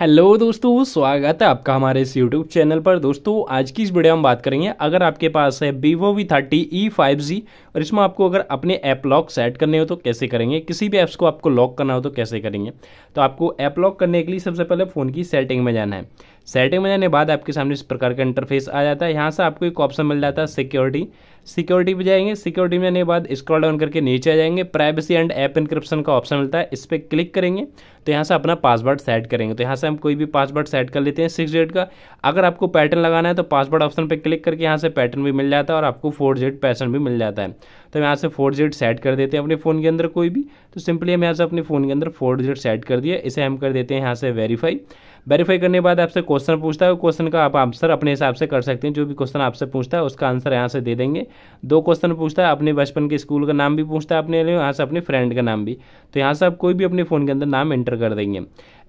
hello दोस्तों स्वागत है आपका हमारे इस यूट्यूब चैनल पर दोस्तों आज की इस वीडियो में बात करेंगे अगर आपके पास है Vivo V thirty E five G और इसमें आपको अगर अपने ऐप लॉक सेट करने हो तो कैसे करेंगे किसी भी ऐप्स को आपको लॉक करना हो तो कैसे करेंगे तो आपको ऐप लॉक करने के लिए सबसे पहले फ़ोन की सेटिंग में जाना है सेटिंग में जाने बाद आपके सामने इस प्रकार का इंटरफेस आ जाता है यहाँ से आपको एक ऑप्शन मिल जाता है सिक्योरिटी सिक्योरिटी पे जाएंगे सिक्योरिटी में जाने के बाद स्क्रॉल डाउन करके नीचे आ जाएंगे प्राइवेसी एंड ऐप इंक्रिप्शन का ऑप्शन मिलता है इस पर क्लिक करेंगे तो यहाँ से अपना पासवर्ड सेट करेंगे तो यहाँ से हम कोई भी पासवर्ड सेट कर लेते हैं सिक्स डेट का अगर आपको पैटर्न लगाना है तो पासवर्ड ऑप्शन पर क्लिक करके यहाँ से पैटर्न भी मिल जाता है और आपको फोर जेड पैटर्न भी मिल जाता है तो हम यहाँ से फोर डिजिट सेट कर देते हैं अपने फ़ोन के अंदर कोई भी तो सिंपली हम यहाँ से अपने फ़ोन के अंदर फोर डिजिट सेट कर दिया इसे हम कर देते हैं यहाँ से वेरीफाई वेरीफाई करने के बाद आपसे क्वेश्चन पूछता है क्वेश्चन का आप आंसर अपने हिसाब से कर सकते हैं जो भी क्वेश्चन आपसे पूछता है उसका आंसर यहाँ से दे देंगे दो क्वेश्चन पूछता है अपने बचपन के स्कूल का नाम भी पूछता है अपने यहाँ से अपने फ्रेंड का नाम भी तो यहाँ से आप कोई भी अपने फ़ोन के अंदर नाम एंटर कर देंगे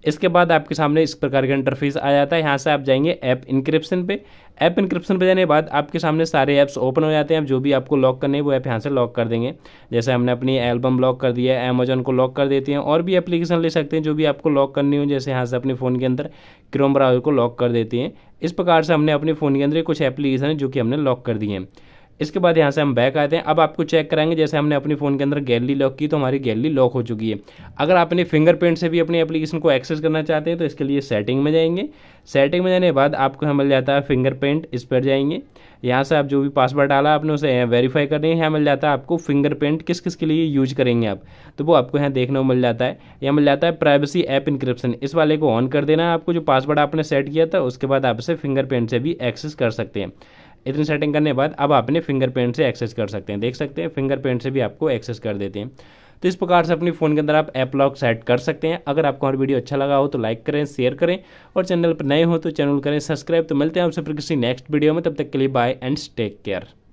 इसके बाद आपके सामने इस प्रकार का इंटरफेस आ जाता है यहाँ से आप जाएंगे ऐप इंक्रिप्शन पे ऐप इंक्रिप्शन पे जाने के बाद आपके सामने सारे ऐप्स ओपन हो जाते हैं जो भी आपको लॉक करने हैं वो ऐप यहाँ से लॉक कर देंगे जैसे हमने अपनी एल्बम लॉक कर दिया है अमेजोन को लॉक कर देते हैं और भी एप्लीकेशन ले सकते हैं जो भी आपको लॉक करनी हो जैसे यहाँ से अपने फ़ोन के अंदर क्रोम ब्राउजर को लॉक कर देते हैं इस प्रकार से हमने अपने फ़ोन के अंदर कुछ एप्लीकेशन है जो कि हमने लॉक कर दिए हैं इसके बाद यहाँ से हम बैक आते हैं अब आपको चेक कराएंगे जैसे हमने अपने फ़ोन के अंदर गैलरी लॉक की तो हमारी गैलरी लॉक हो चुकी है अगर अपने फिंगरप्रिंट से भी अपनी एप्लीकेशन को एक्सेस करना चाहते हैं तो इसके लिए सेटिंग में जाएंगे सेटिंग में जाने के बाद आपको हमें मिल जाता है फिंगरप्रिंट इस पर जाएंगे यहाँ से आप जो भी पासवर्ड डाला आपने उसे वेरीफाई कर देंगे यहाँ मिल जाता है आपको फिंगरप्रिंट किस किस के लिए यूज करेंगे आप तो वो आपको यहाँ देखने को मिल जाता है यहाँ मिल जाता है प्राइवेसी ऐप इंक्रिप्शन इस वाले को ऑन कर देना है आपको जो पासवर्ड आपने सेट किया था उसके बाद आप इसे फिंगरप्रिंट से भी एक्सेस कर सकते हैं इतनी सेटिंग करने के बाद अब आप अपने फिंगरप्रिंट से एक्सेस कर सकते हैं देख सकते हैं फिंगरप्रिंट से भी आपको एक्सेस कर देते हैं तो इस प्रकार से अपने फ़ोन के अंदर आप ऐप लॉक सेट कर सकते हैं अगर आपको हमारा वीडियो अच्छा लगा हो तो लाइक करें शेयर करें और चैनल पर नए हो तो चैनल करें सब्सक्राइब तो मिलते हैं आपसे फिर किसी नेक्स्ट वीडियो में तब तक के लिए बाय एंड टेक केयर